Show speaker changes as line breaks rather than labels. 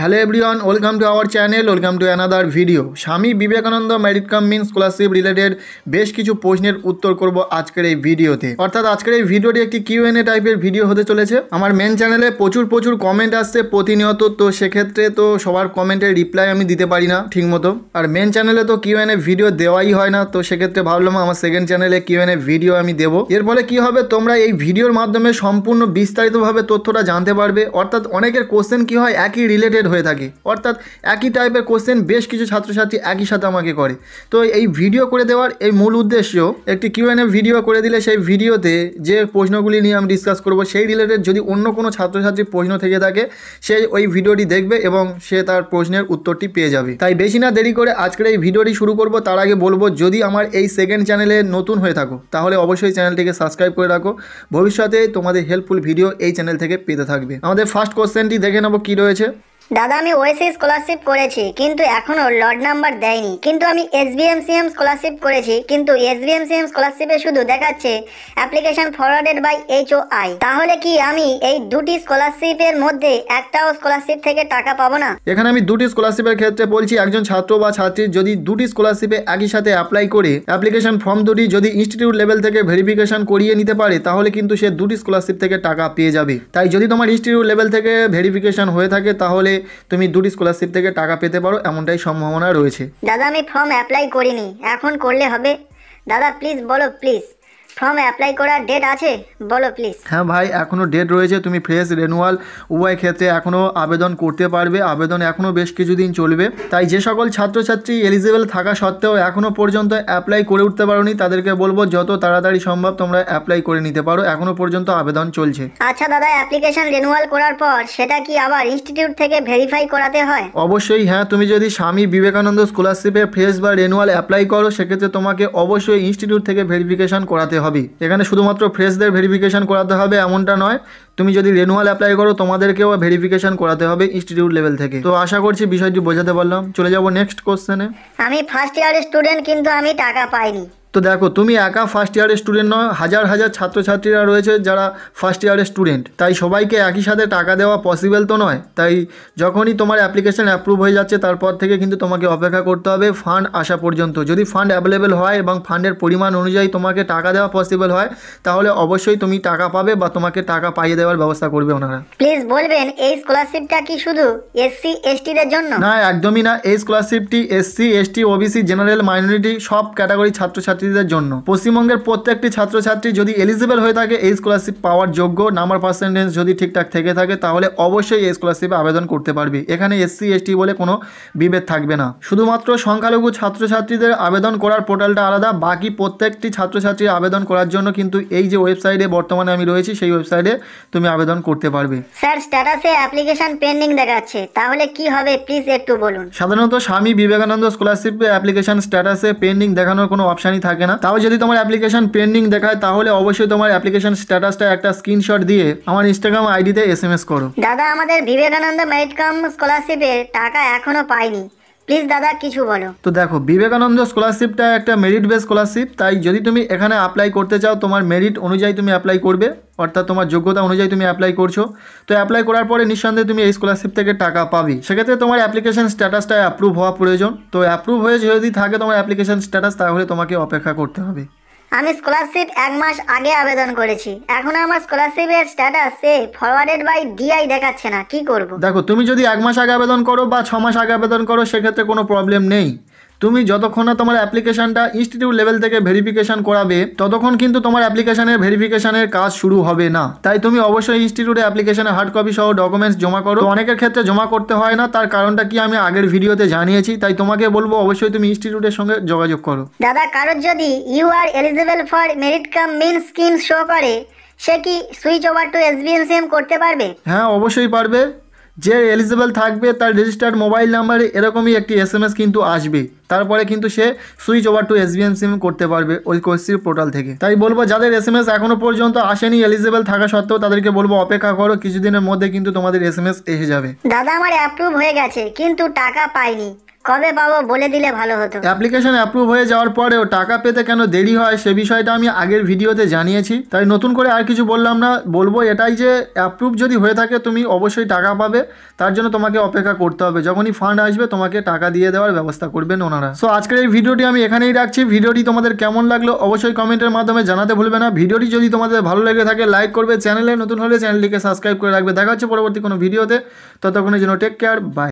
hello everyone welcome to our channel welcome to another video Swami Vivekananda merit cum means scholarship related বেশ কিছু প্রশ্নের উত্তর করব আজকের এই ভিডিওতে অর্থাৎ আজকের এই ভিডিওটি একটি কিউএনএ টাইপের ভিডিও হতে চলেছে আমার মেন চ্যানেলে প্রচুর প্রচুর কমেন্ট আসছে প্রতিনিয়ত তো সেক্ষেত্রে তো সবার কমেন্টের রিপ্লাই আমি দিতে পারি না ঠিকমতো আর মেন চ্যানেলে তো কিউএনএ ভিডিও দেওয়াই হয় না তো সেক্ষেত্রে ভাবলাম আমার সেকেন্ড চ্যানেলে কিউএনএ ভিডিও আমি দেবো এর ফলে কী হবে তোমরা এই ভিডিওর মাধ্যমে সম্পূর্ণ বিস্তারিতভাবে তথ্যটা জানতে পারবে অর্থাৎ অনেকের কোশ্চেন কী হয় একই রিলেটেড রিলেটেড হয়ে থাকে অর্থাৎ একই টাইপের কোশ্চেন বেশ কিছু ছাত্রছাত্রী একই সাথে আমাকে করে তো এই ভিডিও করে দেওয়ার এই মূল উদ্দেশ্য একটি কিউএনএ ভিডিও করে দিলে সেই ভিডিওতে যে প্রশ্নগুলি নিয়ে আমি ডিসকাস করব সেই রিলেটেড যদি অন্য কোনো ছাত্রছাত্রীর প্রশ্ন থেকে থাকে সে ওই ভিডিওটি দেখবে এবং সে তার প্রশ্নের উত্তরটি পেয়ে যাবে তাই বেশি না দেরি করে আজকের এই ভিডিওটি শুরু করব তার আগে বলবো যদি আমার এই সেকেন্ড চ্যানেলে নতুন হয়ে থাকো তাহলে অবশ্যই চ্যানেলটিকে সাবস্ক্রাইব করে রাখো ভবিষ্যতে তোমাদের হেল্পফুল ভিডিও এই চ্যানেল থেকে পেতে থাকবে আমাদের ফার্স্ট কোশ্চেনটি দেখে নেবো কী রয়েছে
দাদা আমি ওএসি স্কলারশিপ করেছি কিন্তু এখনও লড নাম্বার দেয়নি কিন্তু আমি এসবিএমসিএম স্কলারশিপ করেছি কিন্তু এসবিএমসিএম স্কলারশিপে শুধু দেখাচ্ছে অ্যাপ্লিকেশন ফরওয়ার্ডেড বাই এইচওআই তাহলে কি আমি এই দুটি স্কলারশিপের মধ্যে একটাও স্কলারশিপ থেকে টাকা পাবো না
এখানে আমি দুটি স্কলারশিপের ক্ষেত্রে বলছি একজন ছাত্র বা ছাত্রীর যদি দুটি স্কলারশিপে একই সাথে অ্যাপ্লাই করে অ্যাপ্লিকেশন ফর্ম দুটি যদি ইনস্টিটিউট লেভেল থেকে ভেরিফিকেশন করিয়ে নিতে পারে তাহলে কিন্তু সে দুটি স্কলারশিপ থেকে টাকা পেয়ে যাবে তাই যদি তোমার ইনস্টিটিউট লেভেল থেকে ভেরিফিকেশন হয়ে থাকে তাহলে তুমি দুটি স্কলারশিপ থেকে টাকা পেতে পারো এমনটাই সম্ভাবনা রয়েছে
দাদা আমি ফর্ম অ্যাপ্লাই করিনি এখন করলে হবে দাদা প্লিজ বলো প্লিজ ফর্ম অ্যাপ্লাই করার ডেট আছে বলো প্লিজ
হ্যাঁ ভাই এখনও ডেট রয়েছে তুমি ফ্রেশ রেনুয়াল উভয় ক্ষেত্রে এখনও আবেদন করতে পারবে আবেদন এখনও বেশ কিছুদিন চলবে তাই যে সকল ছাত্রছাত্রী এলিজিবল থাকা সত্ত্বেও এখনও পর্যন্ত অ্যাপ্লাই করে উঠতে পারোনি তাদেরকে বলবো যত তাড়াতাড়ি সম্ভব তোমরা অ্যাপ্লাই করে নিতে পারো এখনও পর্যন্ত আবেদন চলছে
আচ্ছা দাদা অ্যাপ্লিকেশন রেনুয়াল করার পর সেটা কি আবার ইনস্টিটিউট থেকে ভেরিফাই করাতে হয়
অবশ্যই হ্যাঁ তুমি যদি স্বামী বিবেকানন্দ স্কলারশিপে ফ্রেশ বা রেনুয়াল অ্যাপ্লাই করো সেক্ষেত্রে তোমাকে অবশ্যই ইনস্টিটিউট থেকে ভেরিফিকেশন করাতে হবে এখানে শুধুমাত্র ফ্রেশদের ভেরিফিকেশান করাতে হবে এমনটা নয় তুমি যদি রেনুয়াল অ্যাপ্লাই করো তোমাদেরকেও ভেরিফিকেশান করাতে হবে ইনস্টিটিউট লেভেল থেকে তো আশা করছি বিষয়টি বোঝাতে পারলাম চলে যাবো নেক্সট কোশ্চেনে
আমি ফার্স্ট ইয়ারের স্টুডেন্ট কিন্তু আমি টাকা পাইনি
তো দেখো তুমি একা ফার্স্ট ইয়ারের স্টুডেন্ট নয় হাজার হাজার ছাত্রছাত্রীরা রয়েছে যারা ফার্স্ট ইয়ারের স্টুডেন্ট তাই সবাইকে একই সাথে টাকা দেওয়া পসিবল তো নয় তাই যখনই তোমার অ্যাপ্লিকেশান অ্যাপ্রুভ হয়ে যাচ্ছে তারপর থেকে কিন্তু তোমাকে অপেক্ষা করতে হবে ফান্ড আসা পর্যন্ত যদি ফান্ড অ্যাভেলেবেল হয় এবং ফান্ডের পরিমাণ অনুযায়ী তোমাকে টাকা দেওয়া পসিবল হয় তাহলে অবশ্যই তুমি টাকা পাবে বা তোমাকে টাকা পাইয়ে দেওয়ার ব্যবস্থা করবে ওনারা
প্লিজ বলবেন এই স্কলারশিপটা কি শুধু এসসি এসটিদের জন্য না
একদমই না এই স্কলারশিপটি SC ST OBC general minority সব ক্যাটাগরি ছাত্রছাত্রী ছাত্রীদের জন্য পশ্চিমবঙ্গের প্রত্যেকটি ছাত্রছাত্রী যদি এলিজিবল হয়ে থাকে এই স্কলারশিপ পাওয়ার যোগ্য নাম্বার পার্সেন্টেজ যদি ঠিকঠাক থেকে থাকে তাহলে অবশ্যই এই স্কলারশিপে আবেদন করতে পারবে এখানে এসসি এসটি বলে কোনো বিভেদ থাকবে না শুধুমাত্র সংখ্যালঘু ছাত্রছাত্রীদের আবেদন করার পোর্টালটা আলাদা বাকি প্রত্যেকটি ছাত্রছাত্রীর আবেদন করার জন্য কিন্তু এই যে ওয়েবসাইটে বর্তমানে আমি রয়েছি সেই ওয়েবসাইটে তুমি আবেদন করতে পারবে
স্যার স্ট্যাটাসে অ্যাপ্লিকেশন পেন্ডিং দেখাচ্ছে তাহলে কি হবে প্লিজ একটু বলুন
সাধারণত স্বামী বিবেকানন্দ স্কলারশিপে অ্যাপ্লিকেশন স্ট্যাটাসে পেন্ডিং দেখানোর কোনো অপশানই থাকে থাকে না তাও যদি তোমার অ্যাপ্লিকেশন পেন্ডিং দেখায় তাহলে অবশ্যই তোমার অ্যাপ্লিকেশন স্ট্যাটাসটা একটা স্ক্রিনশট দিয়ে আমার ইনস্টাগ্রাম আইডিতে এস এম এস করো
দাদা আমাদের বিবেকানন্দ মেরিট স্কলারশিপের টাকা এখনো পাইনি প্লিজ দাদা কিছু বলো
তো দেখো বিবেকানন্দ স্কলারশিপটা একটা মেরিট বেস স্কলারশিপ তাই যদি তুমি এখানে অ্যাপ্লাই করতে চাও তোমার মেরিট অনুযায়ী তুমি অ্যাপ্লাই করবে অর্থাৎ তোমার যোগ্যতা অনুযায়ী তুমি অ্যাপ্লাই করছো তো অ্যাপ্লাই করার পরে নিঃসন্দেহে তুমি এই স্কলারশিপ থেকে টাকা পাবি সেক্ষেত্রে তোমার অ্যাপ্লিকেশন স্ট্যাটাসটা অ্যাপ্রুভ হওয়া প্রয়োজন তো অ্যাপ্রুভ হয়ে যদি থাকে তোমার অ্যাপ্লিকেশন স্ট্যাটাস তাহলে তোমাকে অপেক্ষা করতে হবে
আমি স্কলারশিপ এক মাস আগে আবেদন করেছি এখন আমার স্কলারশিপের স্ট্যাটাস সে ফরওয়ার্ডেড বাই ডিআই দেখাচ্ছে না কি করব
দেখো তুমি যদি এক মাস আগে আবেদন করো বা ছ মাস আগে আবেদন করো সেক্ষেত্রে কোনো প্রবলেম নেই তুমি যতক্ষণ না তোমার অ্যাপ্লিকেশানটা ইনস্টিটিউট লেভেল থেকে ভেরিফিকেশান করাবে ততক্ষণ কিন্তু তোমার অ্যাপ্লিকেশানের ভেরিফিকেশানের কাজ শুরু হবে না তাই তুমি অবশ্যই ইনস্টিটিউটে অ্যাপ্লিকেশানে হার্ড কপি সহ ডকুমেন্টস জমা করো অনেকের ক্ষেত্রে জমা করতে হয় না তার কারণটা কি আমি আগের ভিডিওতে জানিয়েছি তাই তোমাকে বলবো অবশ্যই তুমি ইনস্টিটিউটের সঙ্গে যোগাযোগ করো
দাদা কারোর যদি you are eligible for merit cum means scheme show করে সে কি switch over to SBN scheme করতে পারবে
হ্যাঁ অবশ্যই পারবে যে এলিজেবল থাকবে তার রেজিস্টার্ড মোবাইল নাম্বারে এরকমই একটি এসএমএস কিন্তু আসবে তারপরে কিন্তু সে switch over to SBM scheme করতে পারবে ওই কোর্সির পোর্টাল থেকে তাই বলবো যাদের এসএমএস এখনও পর্যন্ত আসেনি এলিজেবল থাকা সত্ত্বেও তাদেরকে বলবো অপেক্ষা করো কিছুদিনের মধ্যে কিন্তু তোমাদের এসএমএস এসে যাবে
দাদা আমার অ্যাপ্রুভ হয়ে গেছে কিন্তু টাকা পাইনি কবে পাবো বলে দিলে ভালো হতো
অ্যাপ্লিকেশন অ্যাপ্রুভ হয়ে যাওয়ার পরেও টাকা পেতে কেন দেরি হয় সে বিষয়টা আমি আগের ভিডিওতে জানিয়েছি তাই নতুন করে আর কিছু বললাম না বলবো এটাই যে অ্যাপ্রুভ যদি হয়ে থাকে তুমি অবশ্যই টাকা পাবে তার জন্য তোমাকে অপেক্ষা করতে হবে যখনই ফান্ড আসবে তোমাকে টাকা দিয়ে দেওয়ার ব্যবস্থা করবেন ওনারা সো আজকের এই ভিডিওটি আমি এখানেই রাখছি ভিডিওটি তোমাদের কেমন লাগলো অবশ্যই কমেন্টের মাধ্যমে জানাতে ভুলবে না ভিডিওটি যদি তোমাদের ভালো লেগে থাকে লাইক করবে চ্যানেলে নতুন হলে চ্যানেলটিকে সাবস্ক্রাইব করে রাখবে দেখা হচ্ছে পরবর্তী কোনো ভিডিওতে ততক্ষণের জন্য টেক কেয়ার বাই